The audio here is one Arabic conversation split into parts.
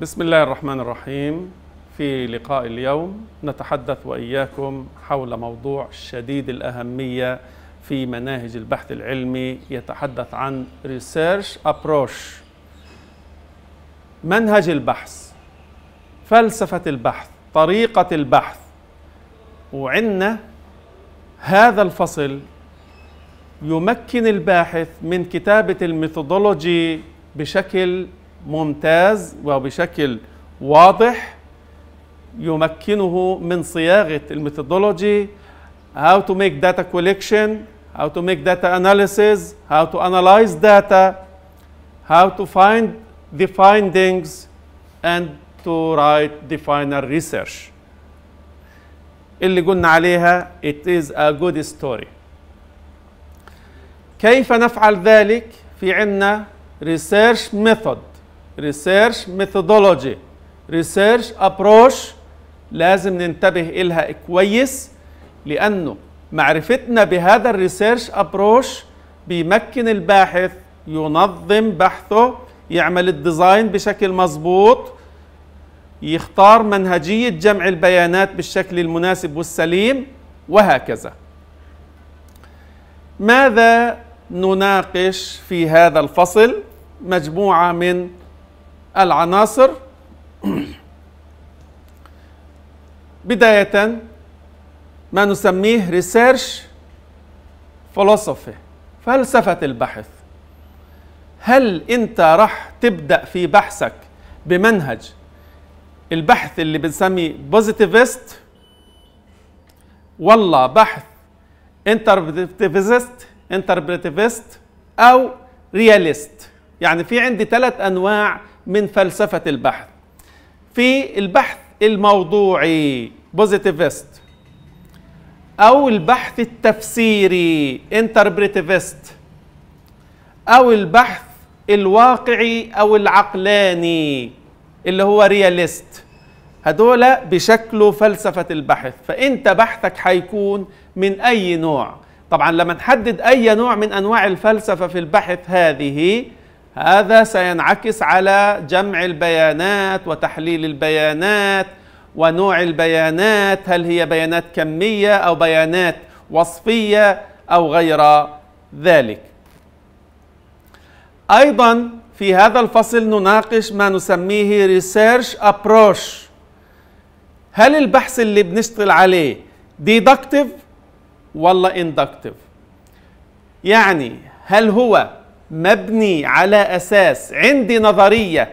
بسم الله الرحمن الرحيم في لقاء اليوم نتحدث واياكم حول موضوع شديد الاهميه في مناهج البحث العلمي يتحدث عن ريسيرش ابروش منهج البحث فلسفه البحث طريقه البحث وعندنا هذا الفصل يمكن الباحث من كتابه الميثودولوجي بشكل ممتاز وبشكل واضح يمكنه من صياغة الميثودولوجي how to make data collection how to make data analysis how to analyze data how to find the findings and to write the final research اللي قلنا عليها it is a good story كيف نفعل ذلك في عندنا research method ريسيرش ميثودولوجي ريسيرش ابروش لازم ننتبه إلها كويس لأنه معرفتنا بهذا الريسيرش ابروش بيمكن الباحث ينظم بحثه يعمل الديزاين بشكل مظبوط يختار منهجية جمع البيانات بالشكل المناسب والسليم وهكذا ماذا نناقش في هذا الفصل مجموعة من العناصر بداية ما نسميه ريسيرش فلسفة فلسفة البحث هل أنت رح تبدأ في بحثك بمنهج البحث اللي بنسميه بوزيتيفيست ولا بحث انتربريتيفيست او رياليست يعني في عندي ثلاث انواع من فلسفة البحث في البحث الموضوعي بوزيتيفست أو البحث التفسيري انتربريتيفست أو البحث الواقعي أو العقلاني اللي هو رياليست هدول بشكل فلسفة البحث فأنت بحثك حيكون من أي نوع طبعا لما نحدد أي نوع من أنواع الفلسفة في البحث هذه هذا سينعكس على جمع البيانات وتحليل البيانات ونوع البيانات هل هي بيانات كمية أو بيانات وصفية أو غير ذلك أيضا في هذا الفصل نناقش ما نسميه research approach هل البحث اللي بنشتغل عليه deductive ولا inductive يعني هل هو مبني على اساس عندي نظريه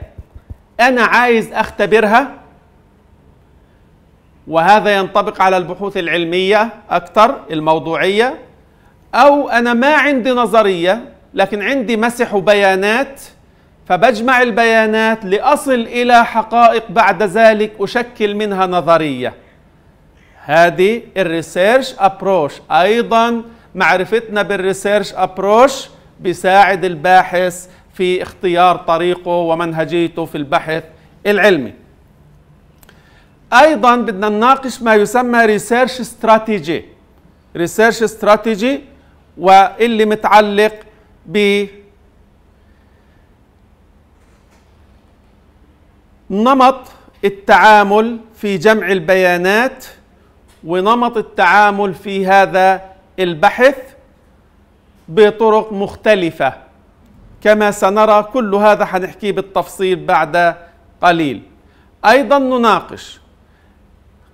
انا عايز اختبرها وهذا ينطبق على البحوث العلميه اكثر الموضوعيه او انا ما عندي نظريه لكن عندي مسح وبيانات فبجمع البيانات لاصل الى حقائق بعد ذلك اشكل منها نظريه هذه الريسيرش ابروش ايضا معرفتنا بالريسيرش ابروش بيساعد الباحث في اختيار طريقه ومنهجيته في البحث العلمي ايضا بدنا نناقش ما يسمى ريسيرش استراتيجي ريسيرش استراتيجي واللي متعلق ب نمط التعامل في جمع البيانات ونمط التعامل في هذا البحث بطرق مختلفة كما سنرى كل هذا حنحكيه بالتفصيل بعد قليل أيضا نناقش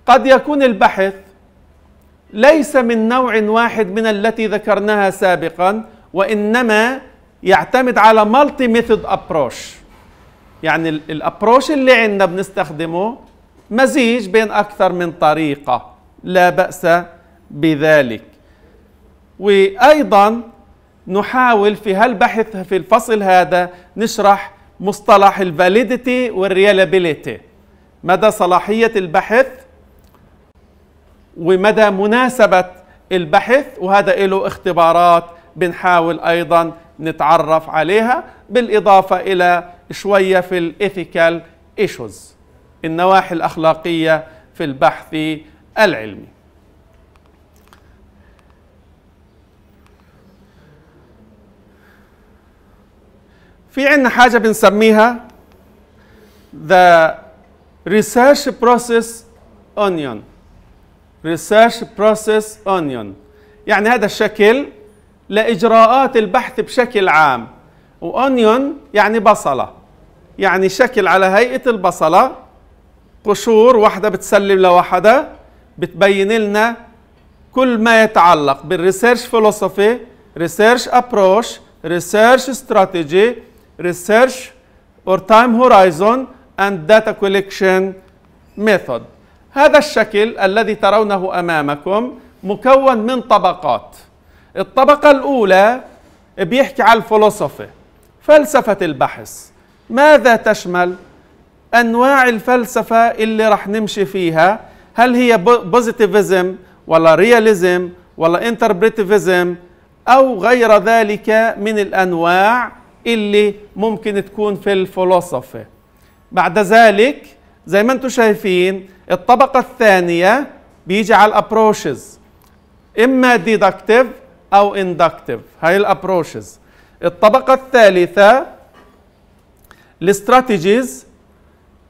قد يكون البحث ليس من نوع واحد من التي ذكرناها سابقا وإنما يعتمد على مالتي ميثود أبروش يعني الأبروش اللي عندنا بنستخدمه مزيج بين أكثر من طريقة لا بأس بذلك وأيضا نحاول في هالبحث في الفصل هذا نشرح مصطلح الفاليديتي والريلابيليتي مدى صلاحية البحث ومدى مناسبة البحث وهذا له اختبارات بنحاول أيضا نتعرف عليها بالإضافة إلى شوية في الإثيكال إيشوز النواحي الأخلاقية في البحث العلمي في عندنا حاجة بنسميها the research process onion research process onion يعني هذا الشكل لإجراءات البحث بشكل عام وأونيون يعني بصلة يعني شكل على هيئة البصلة قشور واحدة بتسلم لواحدة بتبين لنا كل ما يتعلق بالريسيرش فلسفي ريسيرش ابروش ريسيرش استراتيجي research or time horizon and data collection method هذا الشكل الذي ترونه أمامكم مكون من طبقات الطبقة الأولى بيحكي على الفلسفة فلسفة البحث ماذا تشمل أنواع الفلسفة اللي رح نمشي فيها هل هي بوزيتيفيزم ولا رياليزم ولا انتربريتيفيزم أو غير ذلك من الأنواع اللي ممكن تكون في الفلسفة بعد ذلك زي ما انتم شايفين الطبقة الثانية بيجي على الابروشز اما ديدكتيف او اندكتيف هاي الابروشز الطبقة الثالثة الاستراتيجيز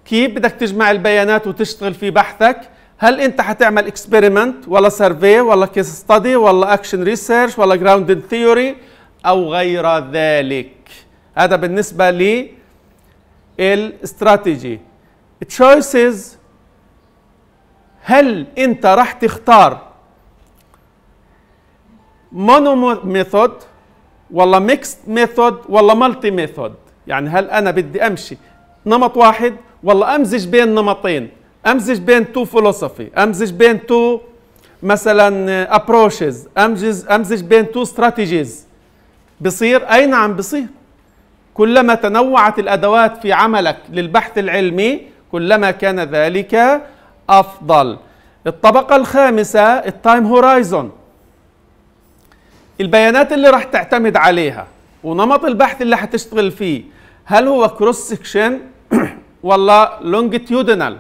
كيف بدك تجمع البيانات وتشتغل في بحثك هل انت حتعمل اكسبيرمنت ولا سيرفي ولا كيس ستادي ولا اكشن ريسيرش ولا جراوندد ثيوري او غير ذلك هذا بالنسبة للاستراتيجي تشويسز هل انت راح تختار مونو ميثود ولا ميكست ميثود ولا مالتي ميثود يعني هل انا بدي امشي نمط واحد ولا امزج بين نمطين امزج بين تو فلسفي امزج بين تو مثلا ابروشز امزج امزج بين تو استراتيجيز بصير اي نعم بصير كلما تنوعت الادوات في عملك للبحث العلمي كلما كان ذلك افضل الطبقه الخامسه التايم هورايزون البيانات اللي راح تعتمد عليها ونمط البحث اللي هتشتغل فيه هل هو كروس سكشن ولا لونجتيودينال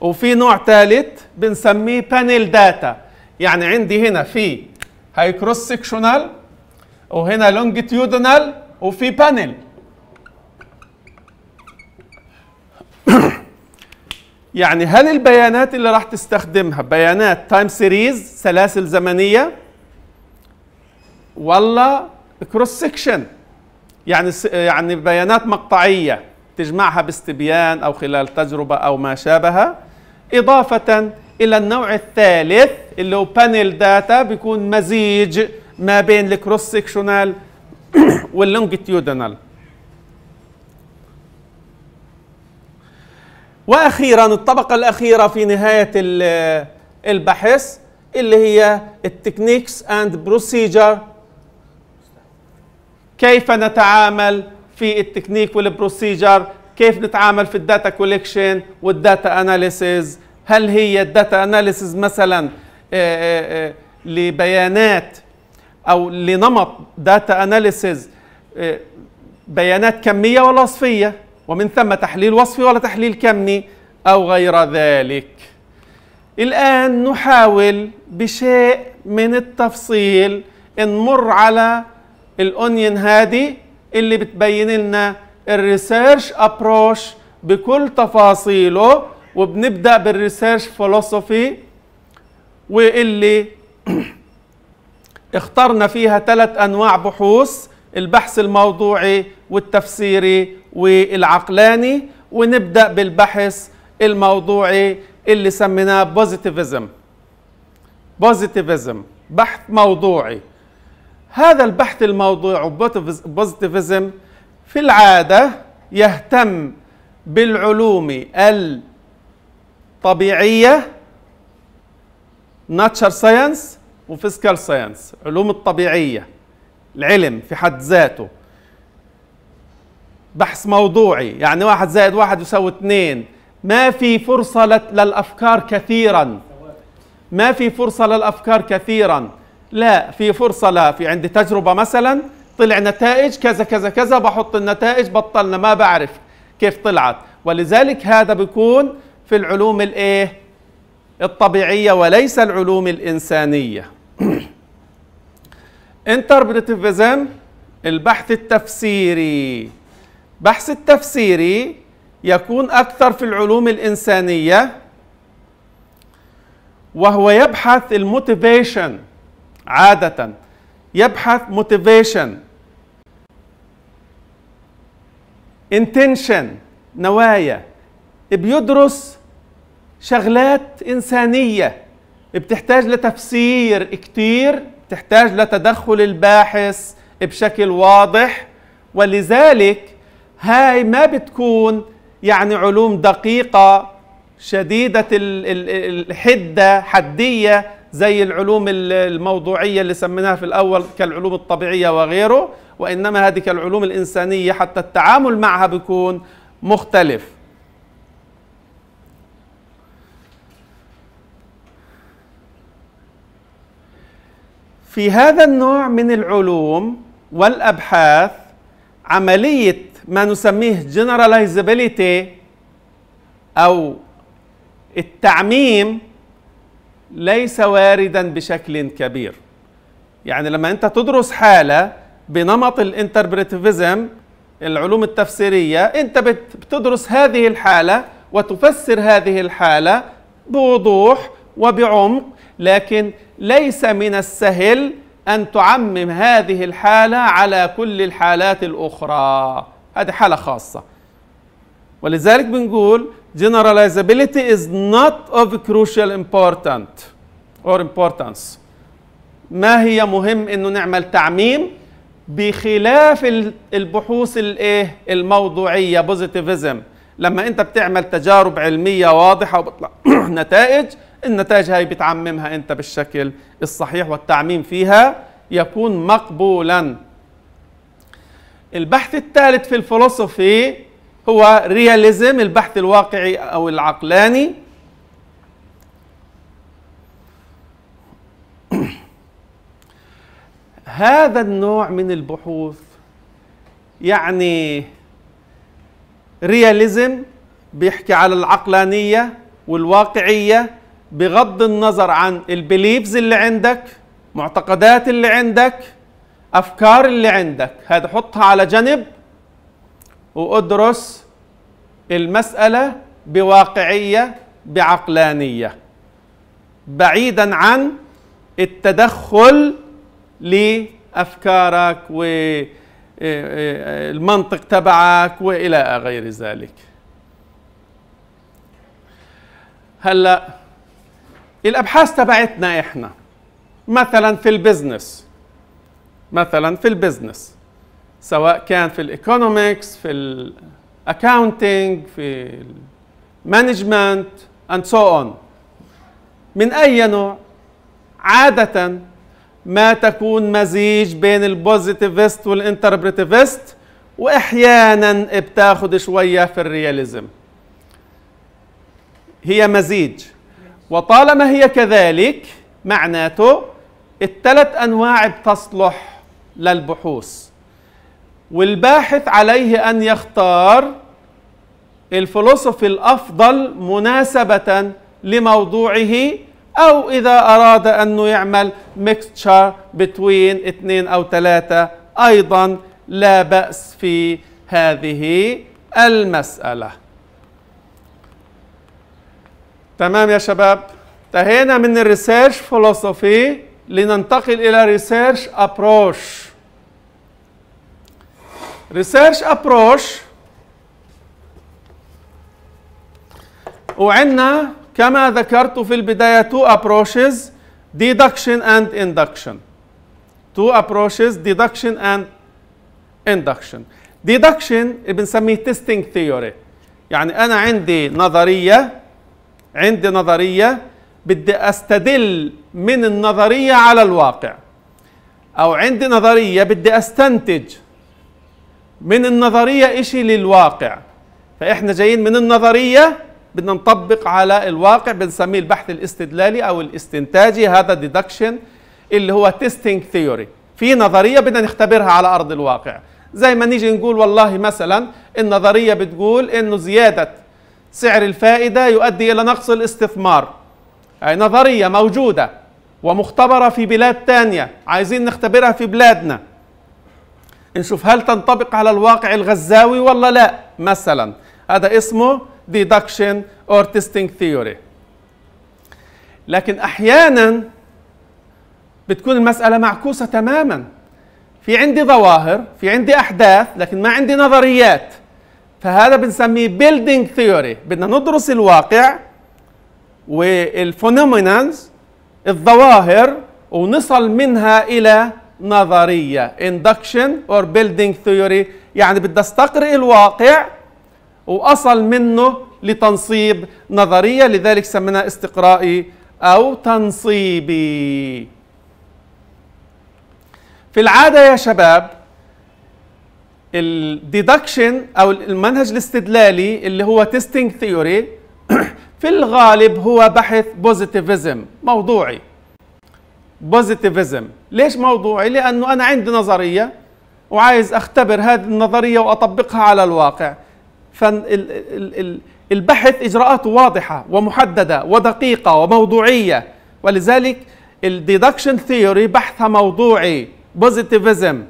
وفي نوع ثالث بنسميه بانيل داتا يعني عندي هنا في هاي كروس سكشنال وهنا لونجتيودينال وفي بانل يعني هل البيانات اللي راح تستخدمها بيانات تايم سيريز سلاسل زمنيه ولا كروس سكشن يعني يعني بيانات مقطعيه تجمعها باستبيان او خلال تجربه او ما شابه اضافه الى النوع الثالث اللي هو بانل داتا بيكون مزيج ما بين الكروس سكشنال واللونجيتيودنال واخيرا الطبقه الاخيره في نهايه البحث اللي هي التكنيكس اند بروسيجر كيف نتعامل في التكنيك والبروسيجر كيف نتعامل في الداتا كوليكشن والداتا اناليسز هل هي الداتا اناليسز مثلا آه، آه، آه، لبيانات او لنمط داتا اناليسز آه، بيانات كميه ولا وصفيه ومن ثم تحليل وصفي ولا تحليل كمي او غير ذلك الان نحاول بشيء من التفصيل نمر على الاونين هذه اللي بتبين لنا الريسيرش ابروش بكل تفاصيله وبنبدا بالريسيرش فلسفي واللي اخترنا فيها ثلاث أنواع بحوث البحث الموضوعي والتفسيري والعقلاني ونبدأ بالبحث الموضوعي اللي سميناه بوزيتيفيزم بوزيتيفيزم بحث موضوعي هذا البحث الموضوعي بوزيتيفيزم في العادة يهتم بالعلوم الطبيعية ناتشر ساينس وفيزيكال ساينس علوم الطبيعية العلم في حد ذاته بحث موضوعي يعني واحد زائد واحد يساوي اثنين ما في فرصة للأفكار كثيرا ما في فرصة للأفكار كثيرا لا في فرصة لا في عندي تجربة مثلا طلع نتائج كذا كذا كذا بحط النتائج بطلنا ما بعرف كيف طلعت ولذلك هذا بيكون في العلوم الايه الطبيعية وليس العلوم الإنسانية انتربريتيفيزم البحث التفسيري بحث التفسيري يكون أكثر في العلوم الإنسانية وهو يبحث الموتيفيشن عادة يبحث موتيفيشن intention نوايا بيدرس شغلات إنسانية بتحتاج لتفسير كتير تحتاج لتدخل الباحث بشكل واضح ولذلك هاي ما بتكون يعني علوم دقيقة شديدة الحدة حدية زي العلوم الموضوعية اللي سميناها في الأول كالعلوم الطبيعية وغيره وإنما هذه كالعلوم الإنسانية حتى التعامل معها بيكون مختلف في هذا النوع من العلوم والأبحاث عملية ما نسميه generalizability أو التعميم ليس واردا بشكل كبير يعني لما أنت تدرس حالة بنمط الانتربريتيفيزم العلوم التفسيرية أنت بتدرس هذه الحالة وتفسر هذه الحالة بوضوح وبعمق لكن ليس من السهل أن تعمم هذه الحالة على كل الحالات الأخرى هذه حالة خاصة ولذلك بنقول generalizability is not of crucial important or importance ما هي مهم انه نعمل تعميم بخلاف البحوث الايه الموضوعيه بوزيتيفيزم لما انت بتعمل تجارب علميه واضحه وبطلع نتائج النتائج هاي بتعممها انت بالشكل الصحيح والتعميم فيها يكون مقبولا البحث الثالث في الفلسفي هو رياليزم البحث الواقعي او العقلاني هذا النوع من البحوث يعني رياليزم بيحكي على العقلانيه والواقعيه بغض النظر عن البليفز اللي عندك معتقدات اللي عندك افكار اللي عندك هذا حطها على جنب وادرس المساله بواقعيه بعقلانيه بعيدا عن التدخل لافكارك والمنطق آه، آه، تبعك والى غير ذلك هلا الابحاث تبعتنا احنا مثلا في البزنس مثلا في البزنس سواء كان في الايكونومكس في الاكاونتنج في المانجمنت اند سو اون من اي نوع عاده ما تكون مزيج بين البوزيتيفست والانتربريتيفست واحيانا بتاخد شويه في الرياليزم هي مزيج وطالما هي كذلك معناته الثلاث أنواع بتصلح للبحوث والباحث عليه أن يختار الفلسفي الأفضل مناسبة لموضوعه أو إذا أراد أنه يعمل ميكستشر بتوين اثنين أو ثلاثة أيضا لا بأس في هذه المسألة تمام يا شباب انتهينا من الريسيرش فلسفي لننتقل الى ريسيرش ابروش ريسيرش ابروش وعندنا كما ذكرت في البدايه تو ابروشز ديدكشن اند اندكشن تو ابروشز ديدكشن اند اندكشن ديدكشن بنسميه تيستينج ثيوري يعني انا عندي نظريه عندي نظريه بدي استدل من النظريه على الواقع او عندي نظريه بدي استنتج من النظريه اشي للواقع فاحنا جايين من النظريه بدنا نطبق على الواقع بنسميه البحث الاستدلالي او الاستنتاجي هذا ديدكشن اللي هو تيستينج ثيوري في نظريه بدنا نختبرها على ارض الواقع زي ما نيجي نقول والله مثلا النظريه بتقول انه زياده سعر الفائدة يؤدي إلى نقص الاستثمار أي نظرية موجودة ومختبرة في بلاد تانية عايزين نختبرها في بلادنا نشوف هل تنطبق على الواقع الغزاوي ولا لا مثلا هذا اسمه deduction or testing theory لكن أحيانا بتكون المسألة معكوسة تماما في عندي ظواهر في عندي أحداث لكن ما عندي نظريات فهذا بنسميه بيلدينج ثيوري بدنا ندرس الواقع والفونومينانز الظواهر ونصل منها الى نظريه induction or building theory يعني بدي استقرئ الواقع واصل منه لتنصيب نظريه لذلك سميناه استقرائي او تنصيبي في العاده يا شباب الديدكشن او المنهج الاستدلالي اللي هو تيستينج ثيوري في الغالب هو بحث بوزيتيفيزم موضوعي بوزيتيفيزم ليش موضوعي لانه انا عندي نظريه وعايز اختبر هذه النظريه واطبقها على الواقع فالبحث اجراءاته واضحه ومحدده ودقيقه وموضوعيه ولذلك الديدكشن ثيوري بحثها موضوعي بوزيتيفيزم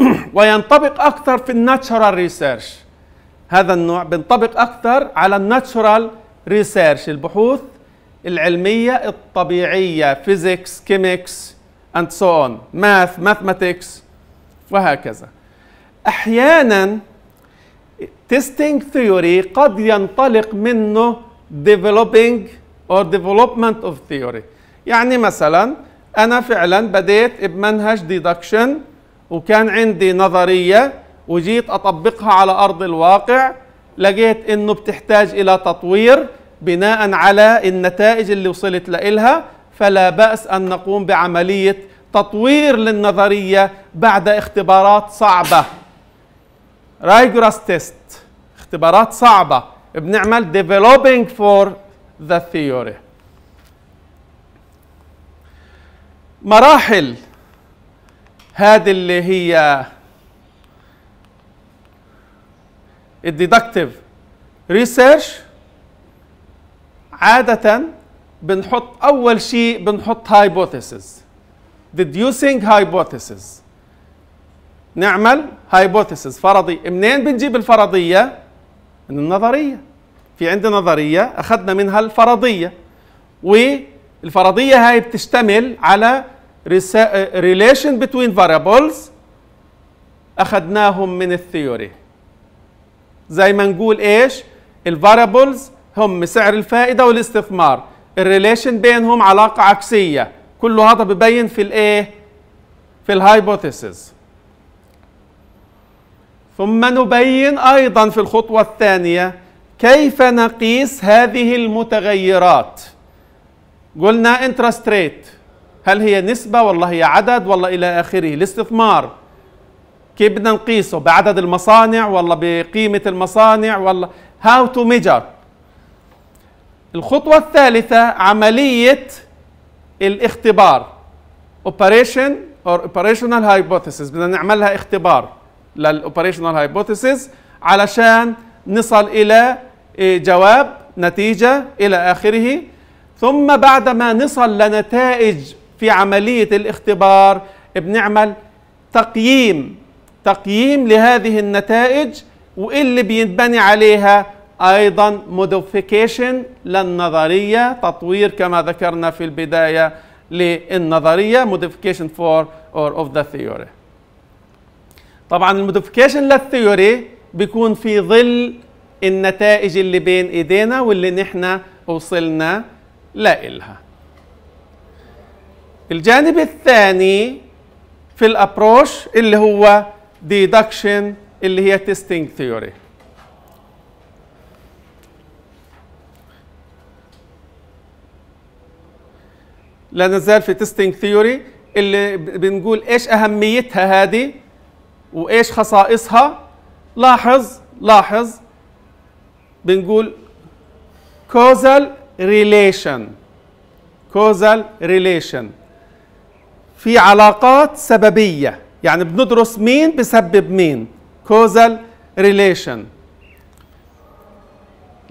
وينطبق اكثر في الناتشورال ريسيرش هذا النوع بينطبق اكثر على الناتشورال ريسيرش البحوث العلميه الطبيعيه فيزيكس كيميكس اند سو اون ماث ماثماتكس وهكذا احيانا تيستينج ثيوري قد ينطلق منه ديفلوبينج اور ديفلوبمنت اوف ثيوري يعني مثلا انا فعلا بديت بمنهج ديدكشن وكان عندي نظريه وجيت اطبقها على ارض الواقع لقيت انه بتحتاج الى تطوير بناء على النتائج اللي وصلت لإلها فلا بأس أن نقوم بعملية تطوير للنظرية بعد اختبارات صعبة رايجراس تيست اختبارات صعبة بنعمل developing for the theory مراحل هذه اللي هي الديدكتيف ريسيرش عادة بنحط أول شيء بنحط هايبوثيسز deducing hypothesis نعمل hypothesis فرضي منين بنجيب الفرضية؟ من النظرية في عندنا نظرية أخذنا منها الفرضية والفرضية هاي بتشتمل على Eh, relation between variables اخذناهم من الثيوري زي ما نقول ايش الفاريبلز هم سعر الفائده والاستثمار الريليشن بينهم علاقه عكسيه كل هذا ببين في الايه في الهايبوثيسز ثم نبين ايضا في الخطوه الثانيه كيف نقيس هذه المتغيرات قلنا interest rate هل هي نسبة والله هي عدد والله إلى آخره الاستثمار كيف بدنا نقيسه بعدد المصانع والله بقيمة المصانع والله هاو تو ميجر الخطوة الثالثة عملية الاختبار اوبريشن اور اوبريشنال hypothesis بدنا نعملها اختبار للاوبريشنال hypothesis علشان نصل الى إيه، جواب نتيجه الى اخره ثم بعدما نصل لنتائج في عملية الاختبار بنعمل تقييم تقييم لهذه النتائج واللي بينبني عليها أيضا موديفيكيشن للنظرية تطوير كما ذكرنا في البداية للنظرية modification for or of the theory طبعا الموديفيكيشن للثيوري بيكون في ظل النتائج اللي بين ايدينا واللي نحن وصلنا لإلها الجانب الثاني في الابروش اللي هو ديدكشن اللي هي تيستينج ثيوري لا نزال في تيستينج ثيوري اللي بنقول ايش اهميتها هذه وايش خصائصها لاحظ لاحظ بنقول causal relation causal relation في علاقات سببية يعني بندرس مين بسبب مين causal relation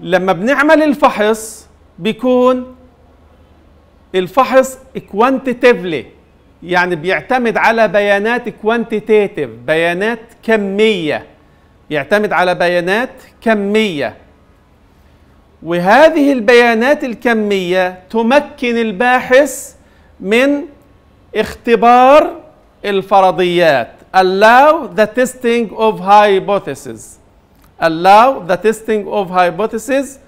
لما بنعمل الفحص بيكون الفحص كوانتيتيفلي يعني بيعتمد على بيانات كوانتيتيف بيانات كمية يعتمد على بيانات كمية وهذه البيانات الكمية تمكن الباحث من اختبار الفرضيات allow the testing of hypotheses allow the testing of hypotheses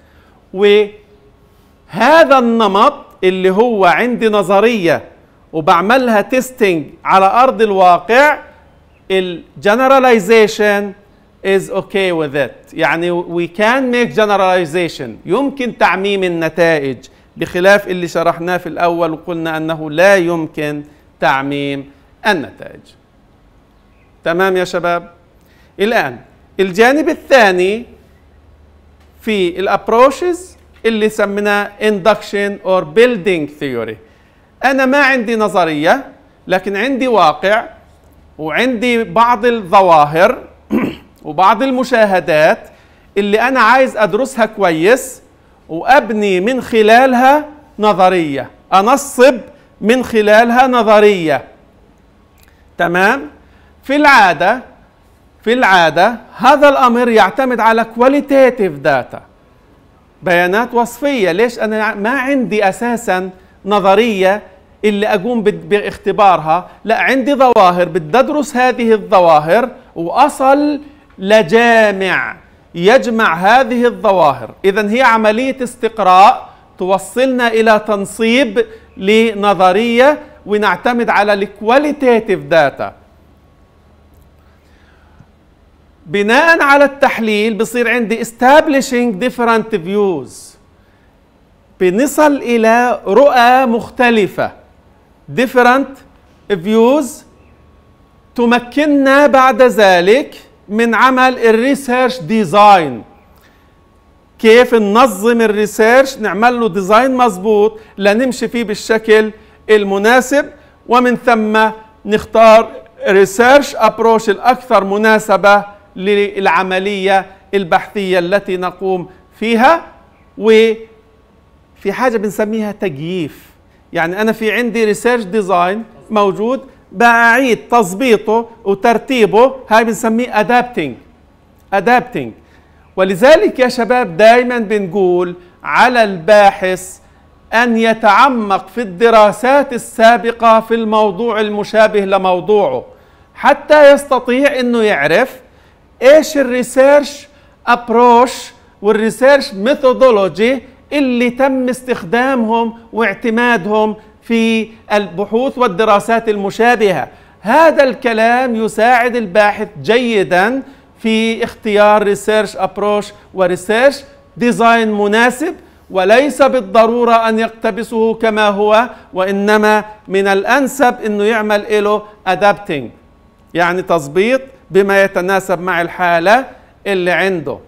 وهذا النمط اللي هو عندي نظرية وبعملها تيستنج على أرض الواقع ال generalization is okay with it يعني we can make generalization يمكن تعميم النتائج بخلاف اللي شرحناه في الأول وقلنا أنه لا يمكن تعميم النتائج تمام يا شباب الآن الجانب الثاني في الابروشز اللي سميناه induction or building theory أنا ما عندي نظرية لكن عندي واقع وعندي بعض الظواهر وبعض المشاهدات اللي أنا عايز أدرسها كويس وأبني من خلالها نظرية أنصب من خلالها نظرية تمام في العادة في العادة هذا الأمر يعتمد على كواليتاتيف داتا بيانات وصفية ليش أنا ما عندي أساسا نظرية اللي أقوم باختبارها لا عندي ظواهر بدي أدرس هذه الظواهر وأصل لجامع يجمع هذه الظواهر إذا هي عملية استقراء توصلنا إلى تنصيب لنظريه ونعتمد على الكواليتيف داتا بناء على التحليل بصير عندي establishing different فيوز بنصل إلى رؤى مختلفة different فيوز تمكننا بعد ذلك من عمل الريسيرش ديزاين كيف ننظم الريسيرش نعمل له ديزاين مظبوط لنمشي فيه بالشكل المناسب ومن ثم نختار ريسيرش ابروش الاكثر مناسبه للعمليه البحثيه التي نقوم فيها وفي حاجه بنسميها تجييف يعني انا في عندي ريسيرش ديزاين موجود بعيد تظبيطه وترتيبه هاي بنسميه ادابتنج ادابتنج ولذلك يا شباب دايما بنقول على الباحث أن يتعمق في الدراسات السابقة في الموضوع المشابه لموضوعه حتى يستطيع أنه يعرف إيش الريسيرش أبروش والريسيرش ميثودولوجي اللي تم استخدامهم واعتمادهم في البحوث والدراسات المشابهة هذا الكلام يساعد الباحث جيداً في اختيار ريسيرش ابروش وريسيرش ديزاين مناسب وليس بالضرورة أن يقتبسه كما هو وإنما من الأنسب أنه يعمل له أدابتنج يعني تظبيط بما يتناسب مع الحالة اللي عنده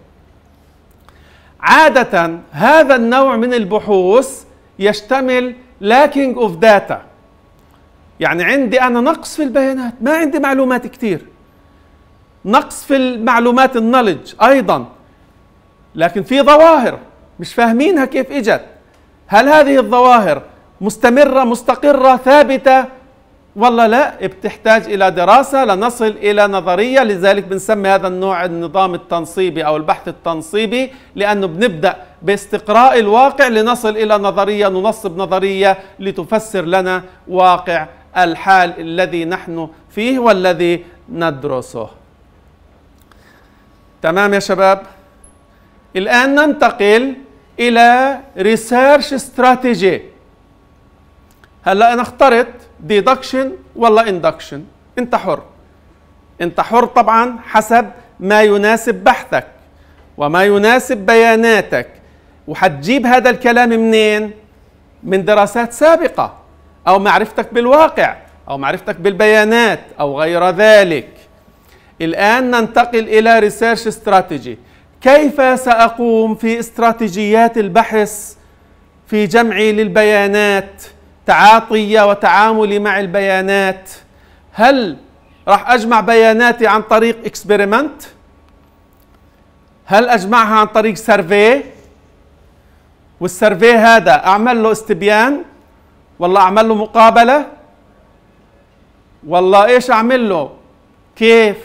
عادة هذا النوع من البحوث يشتمل لاكينج اوف داتا يعني عندي أنا نقص في البيانات ما عندي معلومات كتير نقص في المعلومات النولج ايضا لكن في ظواهر مش فاهمينها كيف اجت هل هذه الظواهر مستمره مستقره ثابته والله لا بتحتاج الى دراسه لنصل الى نظريه لذلك بنسمي هذا النوع النظام التنصيبي او البحث التنصيبي لانه بنبدا باستقراء الواقع لنصل الى نظريه ننصب نظريه لتفسر لنا واقع الحال الذي نحن فيه والذي ندرسه تمام يا شباب الآن ننتقل إلى ريسيرش استراتيجي هلا أنا اخترت ديدكشن ولا اندكشن أنت حر أنت حر طبعا حسب ما يناسب بحثك وما يناسب بياناتك وحتجيب هذا الكلام منين؟ من دراسات سابقة أو معرفتك بالواقع أو معرفتك بالبيانات أو غير ذلك الآن ننتقل إلى ريسيرش استراتيجي كيف سأقوم في استراتيجيات البحث في جمعي للبيانات تعاطي وتعاملي مع البيانات هل راح أجمع بياناتي عن طريق اكسبيرمنت هل أجمعها عن طريق سيرفي والسيرفي هذا أعمل له استبيان والله أعمل له مقابلة والله إيش أعمل له كيف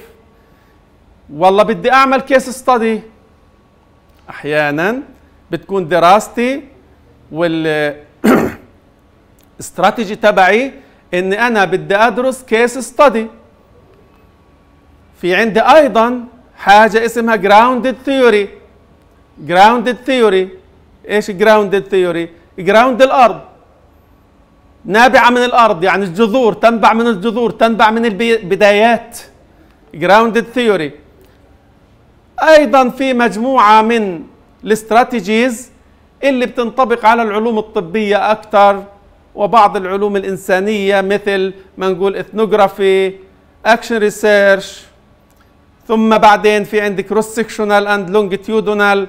والله بدي اعمل كيس ستادي احيانا بتكون دراستي وال استراتيجي تبعي اني انا بدي ادرس كيس ستادي في عندي ايضا حاجه اسمها جراوندد ثيوري جراوندد ثيوري ايش جراوندد ثيوري جراوند الارض نابعه من الارض يعني الجذور تنبع من الجذور تنبع من البدايات جراوندد ثيوري ايضا في مجموعه من الاستراتيجيز اللي بتنطبق على العلوم الطبيه اكثر وبعض العلوم الانسانيه مثل ما نقول اثنوغرافي اكشن ريسيرش ثم بعدين في عندي كروس سيكشنال اند لونجيتيودونال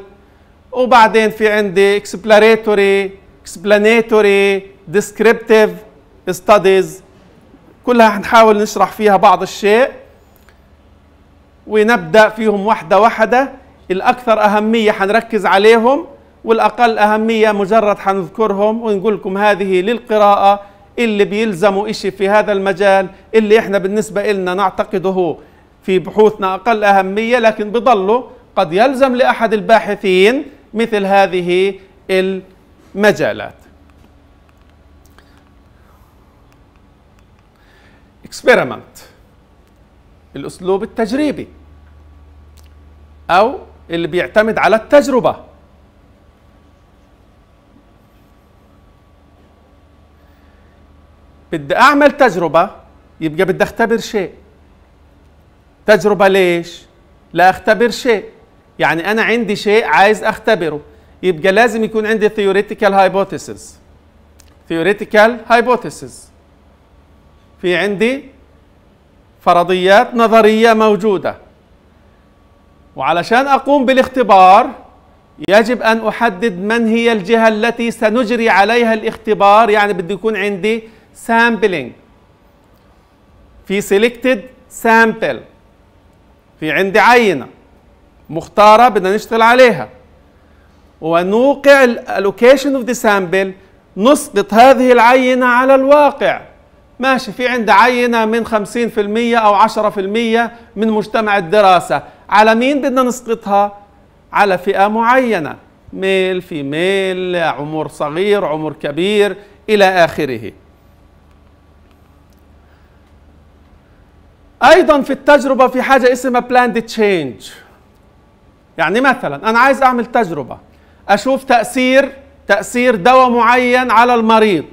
وبعدين في عندي اكسبلاريتوري اكسبلانيتوري ديسكريبتيف ستاديز كلها هنحاول نشرح فيها بعض الشيء ونبدا فيهم واحده واحده الاكثر اهميه حنركز عليهم والاقل اهميه مجرد حنذكرهم ونقول لكم هذه للقراءه اللي بيلزموا شيء في هذا المجال اللي احنا بالنسبه لنا نعتقده في بحوثنا اقل اهميه لكن بضلوا قد يلزم لاحد الباحثين مثل هذه المجالات experiment الاسلوب التجريبي او اللي بيعتمد على التجربه بدي اعمل تجربه يبقى بدي اختبر شيء تجربه ليش لا اختبر شيء يعني انا عندي شيء عايز اختبره يبقى لازم يكون عندي theoretical hypothesis theoretical hypothesis في عندي فرضيات نظرية موجودة وعلشان أقوم بالاختبار يجب أن أحدد من هي الجهة التي سنجري عليها الاختبار يعني بده يكون عندي سامبلينج في سيلكتد سامبل في عندي عينة مختارة بدنا نشتغل عليها ونوقع الالوكيشن اوف ذا سامبل نسقط هذه العينة على الواقع ماشي في عند عينة من 50% أو 10% من مجتمع الدراسة على مين بدنا نسقطها؟ على فئة معينة ميل في ميل عمر صغير عمر كبير إلى آخره أيضا في التجربة في حاجة اسمها بلاند تشينج يعني مثلا أنا عايز أعمل تجربة أشوف تأثير تأثير دواء معين على المريض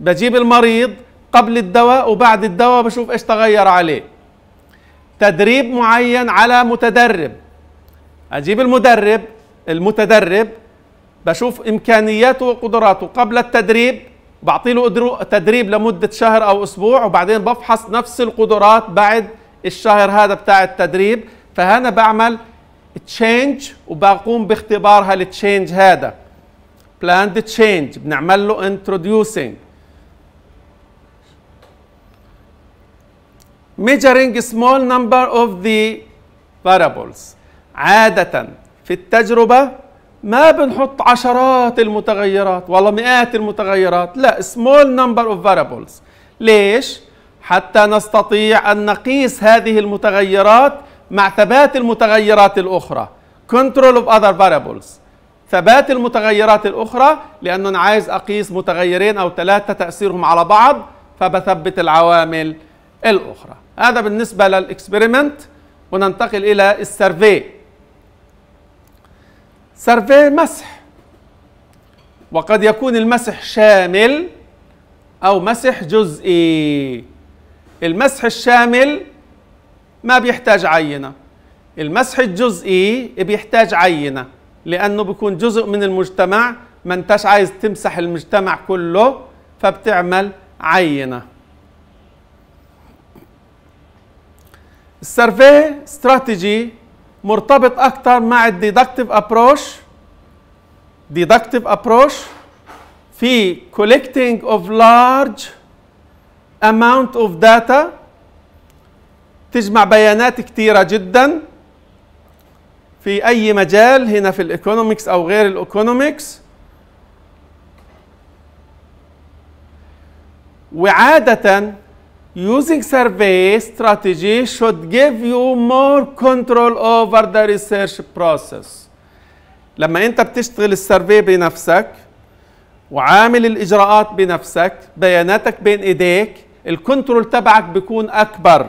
بجيب المريض قبل الدواء وبعد الدواء بشوف ايش تغير عليه تدريب معين على متدرب اجيب المدرب المتدرب بشوف امكانياته وقدراته قبل التدريب بعطي له تدريب لمده شهر او اسبوع وبعدين بفحص نفس القدرات بعد الشهر هذا بتاع التدريب فهنا بعمل تشينج وبقوم باختبار هالتشينج هذا بلاند تشينج بنعمل له انتروديوسينج measuring small number of the variables عادة في التجربة ما بنحط عشرات المتغيرات ولا مئات المتغيرات لا small number of variables ليش؟ حتى نستطيع أن نقيس هذه المتغيرات مع ثبات المتغيرات الأخرى control of other variables ثبات المتغيرات الأخرى لأنه أنا عايز أقيس متغيرين أو ثلاثة تأثيرهم على بعض فبثبت العوامل الأخرى هذا بالنسبة للإكسبيرمنت وننتقل إلى السيرفي سيرفي مسح وقد يكون المسح شامل أو مسح جزئي المسح الشامل ما بيحتاج عينة المسح الجزئي بيحتاج عينة لأنه بيكون جزء من المجتمع ما انتش عايز تمسح المجتمع كله فبتعمل عينه السرفي استراتيجي مرتبط اكثر مع الديدكتيف ابروش ديدكتيف ابروش في collecting of large amount of data تجمع بيانات كثيرة جدا في أي مجال هنا في الإيكونومكس أو غير الإيكونومكس وعادة using survey strategy should give you more control over the research process لما انت بتشتغل السيرفي بنفسك وعامل الاجراءات بنفسك بياناتك بين ايديك الكنترول تبعك بيكون اكبر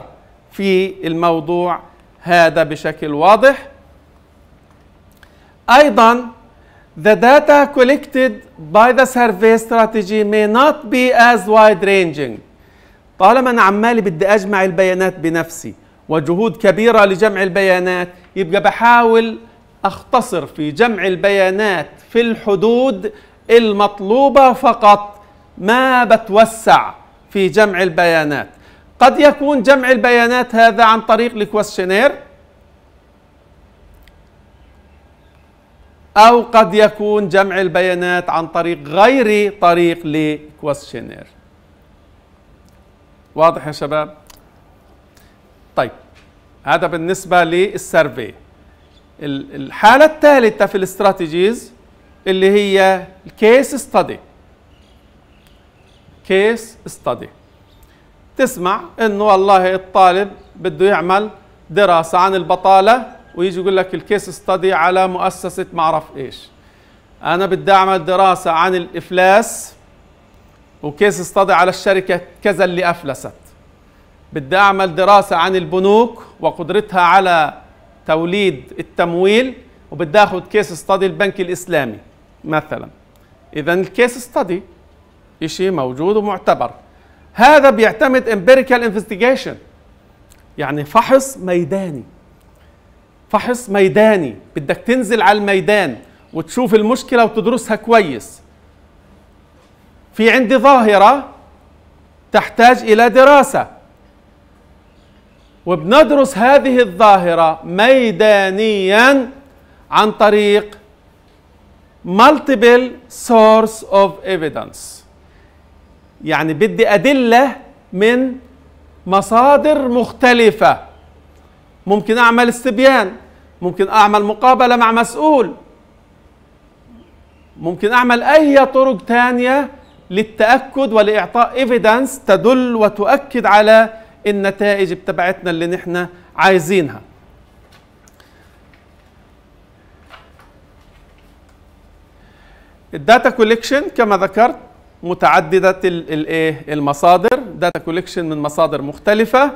في الموضوع هذا بشكل واضح ايضا the data collected by the survey strategy may not be as wide ranging طالما انا عمالي بدي اجمع البيانات بنفسي وجهود كبيره لجمع البيانات يبقى بحاول اختصر في جمع البيانات في الحدود المطلوبه فقط ما بتوسع في جمع البيانات قد يكون جمع البيانات هذا عن طريق الكويشنير أو قد يكون جمع البيانات عن طريق غير طريق لكويشنير واضح يا شباب طيب هذا بالنسبه للسيرفي الحاله الثالثه في الاستراتيجيز اللي هي الكيس ستادي كيس ستادي تسمع انه والله الطالب بده يعمل دراسه عن البطاله ويجي يقول لك الكيس ستادي على مؤسسه ما اعرف ايش انا بدي اعمل دراسه عن الافلاس وكيس استضي على الشركة كذا اللي أفلست بدي أعمل دراسة عن البنوك وقدرتها على توليد التمويل وبدي أخذ كيس استضي البنك الإسلامي مثلا إذا الكيس استضي إشي موجود ومعتبر هذا بيعتمد امبيريكال انفستيجيشن يعني فحص ميداني فحص ميداني بدك تنزل على الميدان وتشوف المشكلة وتدرسها كويس في عندي ظاهرة تحتاج إلى دراسة وبندرس هذه الظاهرة ميدانيا عن طريق multiple source of evidence يعني بدي أدلة من مصادر مختلفة ممكن أعمل استبيان ممكن أعمل مقابلة مع مسؤول ممكن أعمل أي طرق تانية للتاكد ولاعطاء ايفيدنس تدل وتؤكد على النتائج بتبعتنا اللي نحن عايزينها الداتا كوليكشن كما ذكرت متعددة الايه المصادر داتا كوليكشن من مصادر مختلفة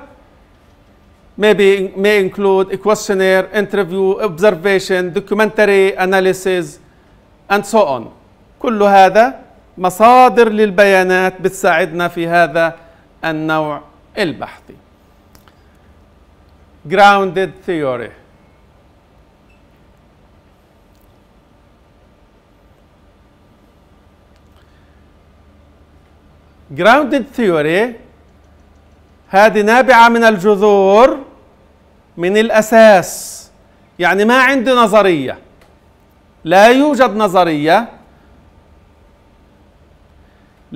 maybe may include a questionnaire, interview, observation, documentary analysis and so on كل هذا مصادر للبيانات بتساعدنا في هذا النوع البحثي grounded theory grounded theory هذه نابعة من الجذور من الأساس يعني ما عندي نظرية لا يوجد نظرية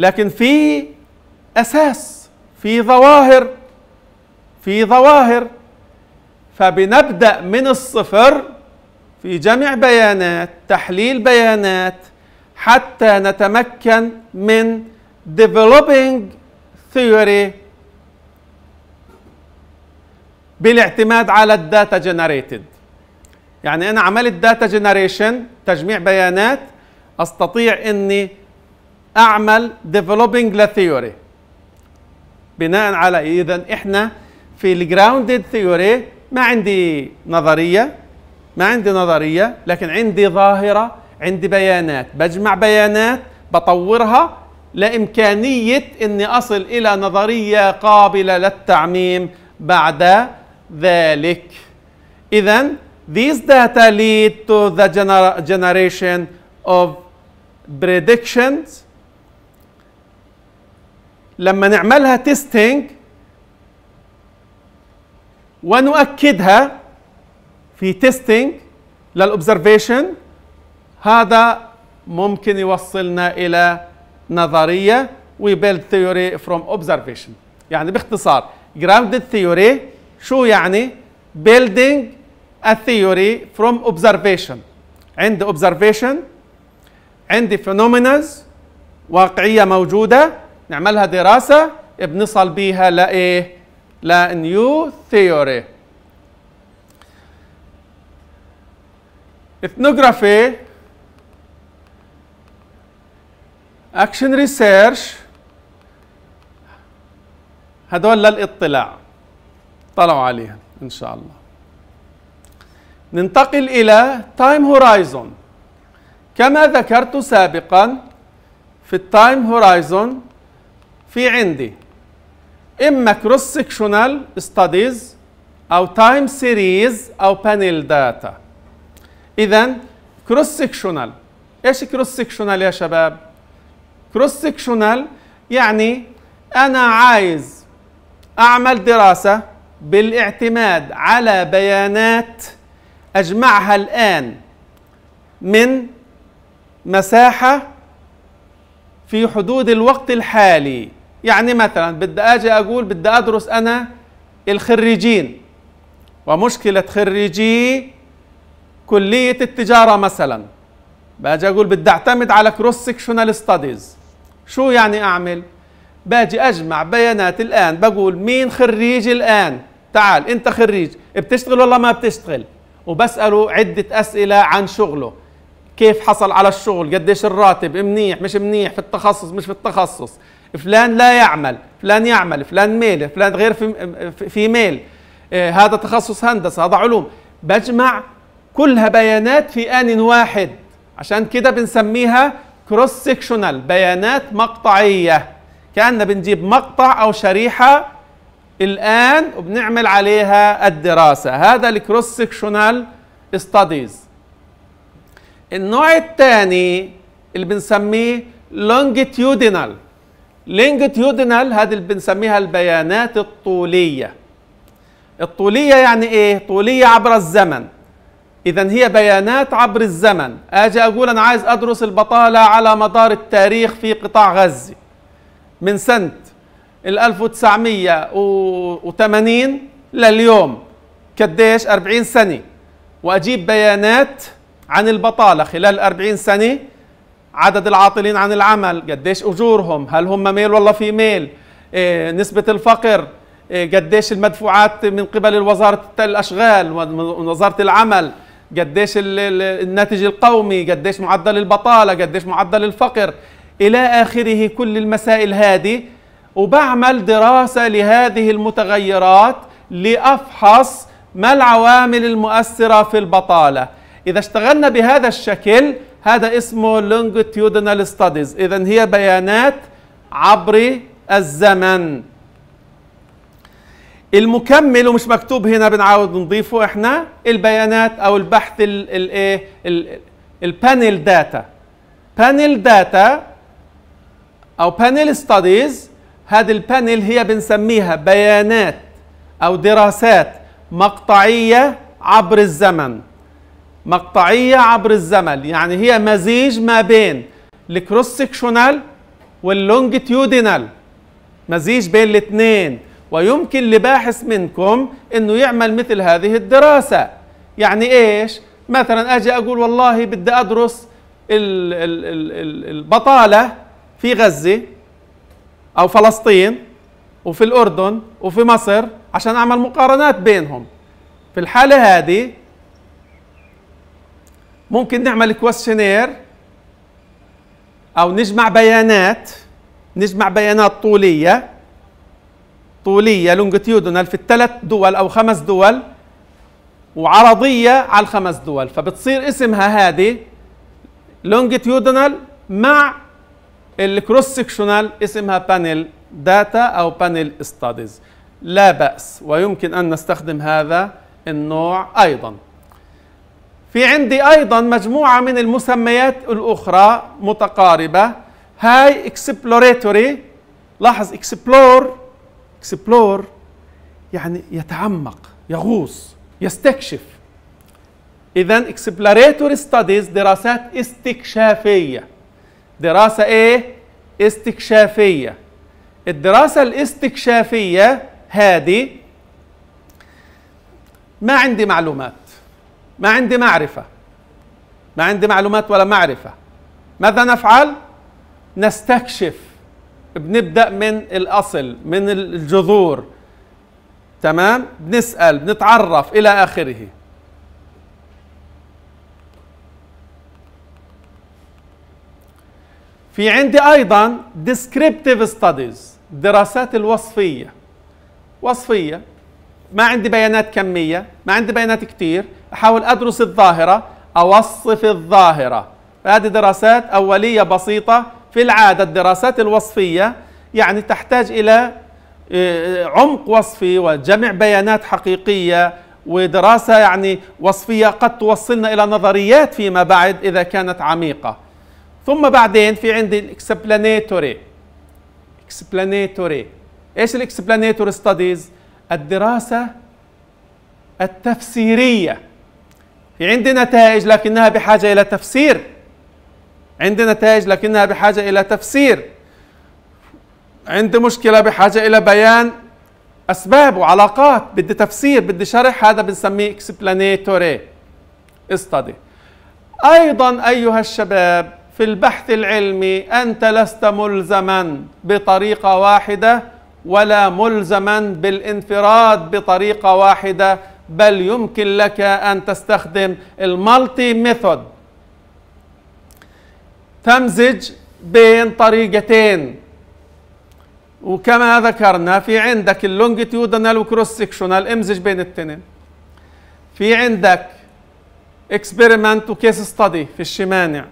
لكن في اساس في ظواهر في ظواهر فبنبدا من الصفر في جمع بيانات تحليل بيانات حتى نتمكن من developing theory بالاعتماد على الداتا جنريتد يعني انا عملت داتا جنريشن تجميع بيانات استطيع اني اعمل ديفلوبينج للثيوري بناء على إيه؟ اذا احنا في الجراوندد ثيوري ما عندي نظريه ما عندي نظريه لكن عندي ظاهره عندي بيانات بجمع بيانات بطورها لامكانيه اني اصل الى نظريه قابله للتعميم بعد ذلك اذا these data lead to the generation of predictions لما نعملها تيستينج ونؤكدها في تيستينج للأوبزرفيشن هذا ممكن يوصلنا إلى نظرية ويبيلد ثيوري فروم أوبزرفيشن يعني باختصار grounded theory شو يعني building a theory from observation عندي observation عندي phenomena واقعية موجودة نعملها دراسة بنصل بيها لإيه؟ لنيو ثيوري اثنوغرافي اكشن ريسيرش هدول للاطلاع طلعوا عليها ان شاء الله ننتقل الى تايم هورايزون كما ذكرت سابقا في التايم هورايزون في عندي اما كروس سكشنال ستاديز او تايم سيريز او بانيل داتا اذا كروس سكشنال ايش كروس سكشنال يا شباب كروس سكشنال يعني انا عايز اعمل دراسه بالاعتماد على بيانات اجمعها الان من مساحه في حدود الوقت الحالي يعني مثلا بدي اجي اقول بدي ادرس انا الخريجين ومشكله خريجي كليه التجاره مثلا باجي اقول بدي اعتمد على كروس سكشنال ستاديز شو يعني اعمل باجي اجمع بيانات الان بقول مين خريج الان تعال انت خريج بتشتغل ولا ما بتشتغل وبساله عده اسئله عن شغله كيف حصل على الشغل قديش الراتب منيح مش منيح في التخصص مش في التخصص فلان لا يعمل فلان يعمل فلان ميل فلان غير في, في ميل آه، هذا تخصص هندسة هذا علوم بجمع كلها بيانات في آن واحد عشان كده بنسميها كروس سيكشنال بيانات مقطعية كأننا بنجيب مقطع أو شريحة الآن وبنعمل عليها الدراسة هذا الكروس سيكشنال ستاديز النوع الثاني اللي بنسميه لونجيتيودينال لينجتيودينال هذه اللي بنسميها البيانات الطوليه الطوليه يعني ايه طوليه عبر الزمن اذا هي بيانات عبر الزمن اجي اقول انا عايز ادرس البطاله على مدار التاريخ في قطاع غزه من سنه ال 1980 لليوم قديش 40 سنه واجيب بيانات عن البطاله خلال 40 سنه عدد العاطلين عن العمل قديش اجورهم هل هم ميل ولا في ميل إيه، نسبه الفقر إيه، قديش المدفوعات من قبل وزاره الاشغال ووزاره العمل قديش الناتج القومي قديش معدل البطاله قديش معدل الفقر الى اخره كل المسائل هذه وبعمل دراسه لهذه المتغيرات لافحص ما العوامل المؤثره في البطاله اذا اشتغلنا بهذا الشكل هذا اسمه longitudinal studies إذا هي بيانات عبر الزمن المكمل ومش مكتوب هنا بنعاود نضيفه احنا البيانات او البحث الايه البانل داتا بانل داتا او بانل ستاديز هذه البانل هي بنسميها بيانات او دراسات مقطعيه عبر الزمن مقطعية عبر الزمن يعني هي مزيج ما بين الكروس سكشونال واللونجتيودينال مزيج بين الاثنين ويمكن لباحث منكم انه يعمل مثل هذه الدراسة يعني ايش مثلا اجي اقول والله بدي ادرس ال ال ال البطالة في غزة او فلسطين وفي الاردن وفي مصر عشان اعمل مقارنات بينهم في الحالة هذه ممكن نعمل كويستشنير او نجمع بيانات نجمع بيانات طوليه طوليه لونجتيودونال في الثلاث دول او خمس دول وعرضيه على الخمس دول فبتصير اسمها هذه لونجتيودونال مع الكروس سكشنال اسمها بانل داتا او بانل ستاديز لا باس ويمكن ان نستخدم هذا النوع ايضا في عندي ايضا مجموعه من المسميات الاخرى متقاربه هاي اكسبلوريتوري لاحظ اكسبلور اكسبلور يعني يتعمق يغوص يستكشف اذا اكسبلوريتوري ستاديز دراسات استكشافيه دراسه ايه استكشافيه الدراسه الاستكشافيه هذه ما عندي معلومات ما عندي معرفة ما عندي معلومات ولا معرفة ماذا نفعل؟ نستكشف بنبدأ من الأصل من الجذور تمام؟ بنسأل بنتعرف إلى آخره في عندي أيضا descriptive studies دراسات الوصفية وصفية ما عندي بيانات كميه ما عندي بيانات كتير احاول ادرس الظاهره اوصف الظاهره هذه دراسات اوليه بسيطه في العاده الدراسات الوصفيه يعني تحتاج الى آه، عمق وصفي وجمع بيانات حقيقيه ودراسه يعني وصفيه قد توصلنا الى نظريات فيما بعد اذا كانت عميقه ثم بعدين في عندي الاكسبلانيتوري اكسبلانيتوري ايش الاكسبلانيتوري ستاديز الدراسة التفسيرية في عندي نتائج لكنها بحاجة إلى تفسير عندي نتائج لكنها بحاجة إلى تفسير عندي مشكلة بحاجة إلى بيان أسباب وعلاقات بدي تفسير بدي شرح هذا بنسميه إكسبلانيتوري استدي أيضا أيها الشباب في البحث العلمي أنت لست ملزما بطريقة واحدة ولا ملزما بالانفراد بطريقة واحدة بل يمكن لك أن تستخدم المالتي ميثود تمزج بين طريقتين وكما ذكرنا في عندك اللونجيتيودنال وكروس سكشنال امزج بين التنين في عندك اكسبيرمنت وكيس ستادي في الشمانع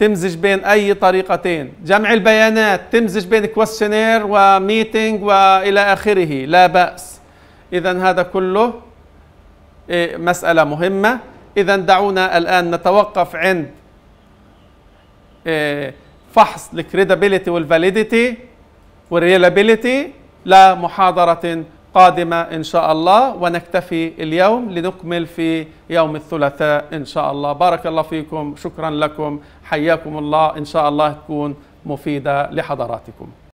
تمزج بين اي طريقتين جمع البيانات تمزج بين كويستشنير وميتنج والى اخره لا باس اذا هذا كله إيه، مساله مهمه اذا دعونا الان نتوقف عند إيه، فحص الكريدابيلتي والفاليديتي والريلابيلتي لمحاضره قادمه ان شاء الله ونكتفي اليوم لنكمل في يوم الثلاثاء ان شاء الله بارك الله فيكم شكرا لكم حياكم الله إن شاء الله تكون مفيدة لحضراتكم